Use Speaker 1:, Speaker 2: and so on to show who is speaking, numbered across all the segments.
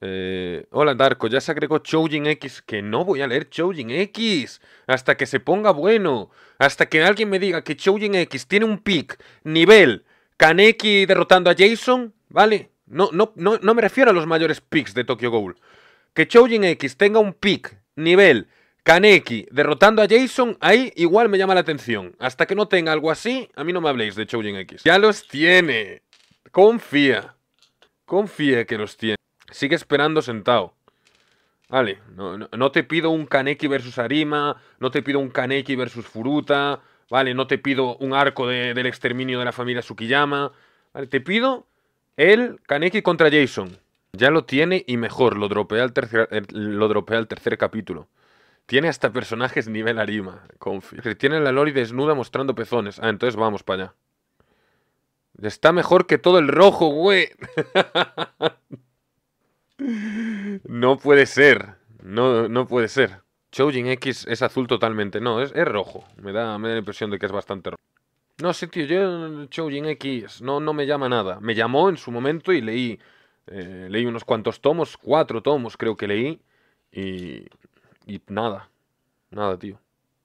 Speaker 1: Eh, hola Darko, ya se agregó Choujin X, que no voy a leer Choujin X hasta que se ponga bueno, hasta que alguien me diga que Choujin X tiene un pick, nivel, Kaneki derrotando a Jason, ¿vale? No, no, no, no me refiero a los mayores picks de Tokyo Ghoul. Que Choujin X tenga un pick, nivel, Kaneki derrotando a Jason, ahí igual me llama la atención. Hasta que no tenga algo así, a mí no me habléis de Choujin X. Ya los tiene. Confía. Confía que los tiene sigue esperando sentado. Vale, no, te pido un Kaneki versus Arima, no te pido un Kaneki versus Furuta, vale, no te pido un arco del exterminio de la familia Sukiyama, vale, te pido el Kaneki contra Jason. Ya lo tiene y mejor, lo dropea al tercer, lo tercer capítulo. Tiene hasta personajes nivel Arima, confío. Tiene la Lori desnuda mostrando pezones. Ah, entonces vamos para allá. Está mejor que todo el rojo, güey. No puede ser. No, no puede ser. Chojin X es azul totalmente. No, es, rojo. Me da, me la impresión de que es bastante rojo. No sé, tío, yo Chojin X no, no me llama nada. Me llamó en su momento y leí. Eh, leí unos cuantos tomos, cuatro tomos creo que leí. Y. Y nada. Nada, tío.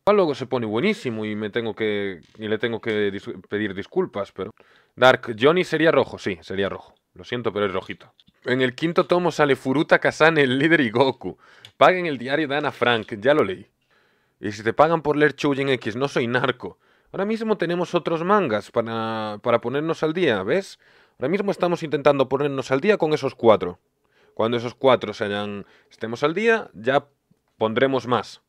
Speaker 1: Luego se pone buenísimo y me tengo que. y le tengo que pedir disculpas, pero. Dark Johnny sería rojo, sí, sería rojo. Lo siento, pero es rojito. En el quinto tomo sale Furuta Kazane, el líder y Goku. Paguen el diario de Ana Frank, ya lo leí. Y si te pagan por leer Chuyen X, no soy narco. Ahora mismo tenemos otros mangas para, para ponernos al día, ¿ves? Ahora mismo estamos intentando ponernos al día con esos cuatro. Cuando esos cuatro sean estemos al día, ya pondremos más.